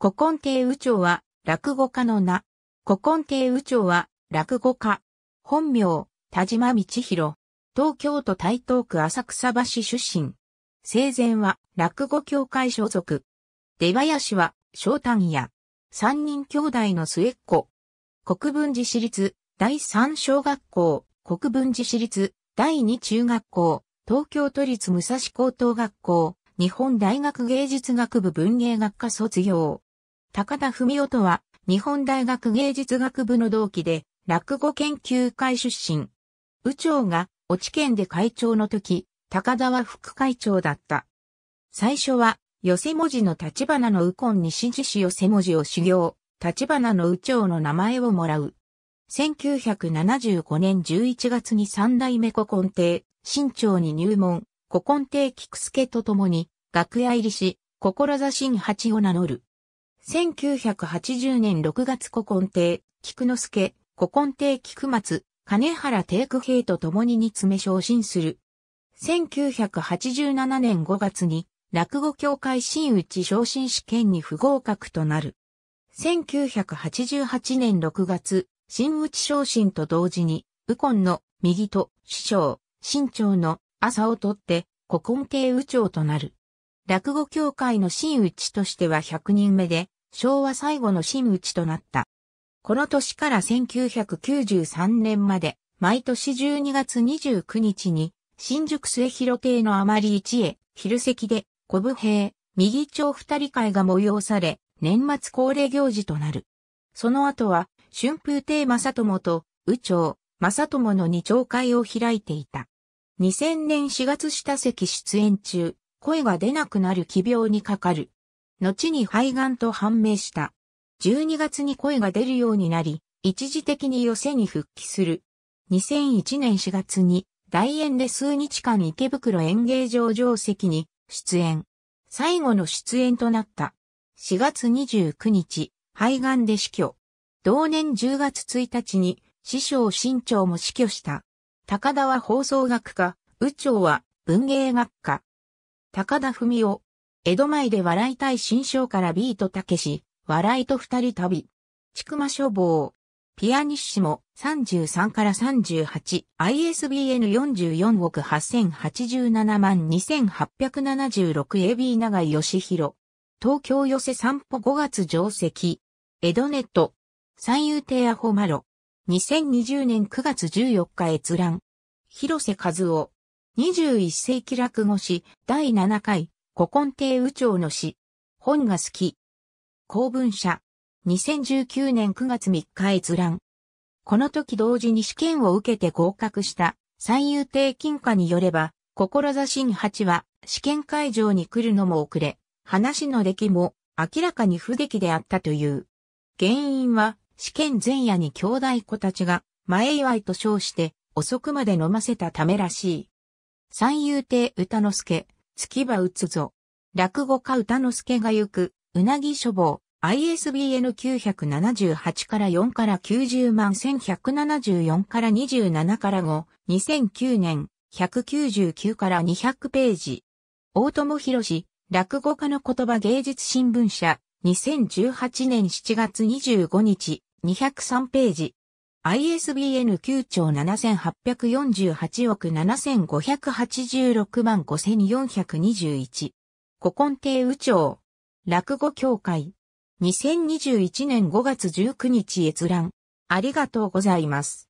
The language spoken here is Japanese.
古今亭右長は、落語家の名。古今亭右長は、落語家。本名、田島道博。東京都台東区浅草橋出身。生前は、落語協会所属。出林は、昇丹屋。三人兄弟の末っ子。国分寺市立、第三小学校、国分寺市立、第二中学校、東京都立武蔵高等学校、日本大学芸術学部文芸学科卒業。高田文夫とは、日本大学芸術学部の同期で、落語研究会出身。宇長が、おち県で会長の時、高田は副会長だった。最初は、寄せ文字の立花の右近に指示し寄せ文字を修行、立花の右長の名前をもらう。1975年11月に三代目古今亭、新長に入門、古今亭菊助と共に、楽屋入りし、志新八を名乗る。1980年6月古今帝、菊之助、古今帝菊松、金原帝久平と共に煮詰め昇進する。1987年5月に、落語協会新内昇進試験に不合格となる。1988年6月、新内昇進と同時に、右近の右と師匠、新長の朝を取って、古今帝右長となる。落語協会の新内としては100人目で、昭和最後の真打ちとなった。この年から1993年まで、毎年12月29日に、新宿末広亭のあまり一へ、昼席で、小武兵、右町二人会が催され、年末恒例行事となる。その後は、春風亭正友と、宇長、正友の二町会を開いていた。2000年4月下席出演中、声が出なくなる奇病にかかる。後に肺がんと判明した。12月に声が出るようになり、一時的に寄せに復帰する。2001年4月に、大演で数日間池袋演芸場上席に出演。最後の出演となった。4月29日、肺がんで死去。同年10月1日に、師匠新潮も死去した。高田は放送学科、宇長は文芸学科。高田文夫、江戸前で笑いたい新章からビートたけし、笑いと二人旅。ちくま書房。ピアニッシモ33から 38ISBN 44億8087万 2876AB 長井義弘。東京寄せ散歩5月定席。江戸ネット。三遊亭アホマロ。2020年9月14日閲覧。広瀬和夫。21世紀落語史第7回古今亭右長の詩。本が好き。公文社。2019年9月3日閲覧。この時同時に試験を受けて合格した三遊亭金貨によれば、志新八は試験会場に来るのも遅れ、話の出来も明らかに不出来であったという。原因は試験前夜に兄弟子たちが前祝いと称して遅くまで飲ませたためらしい。三遊亭歌之助、月場打つぞ。落語家歌之助が行く、うなぎ書房、ISBN 978から4から90万1174から27から5、2009年、199から200ページ。大友博士、落語家の言葉芸術新聞社、2018年7月25日、203ページ。ISBN 9兆7848億7586万5421。古今亭右長。落語協会。2021年5月19日閲覧。ありがとうございます。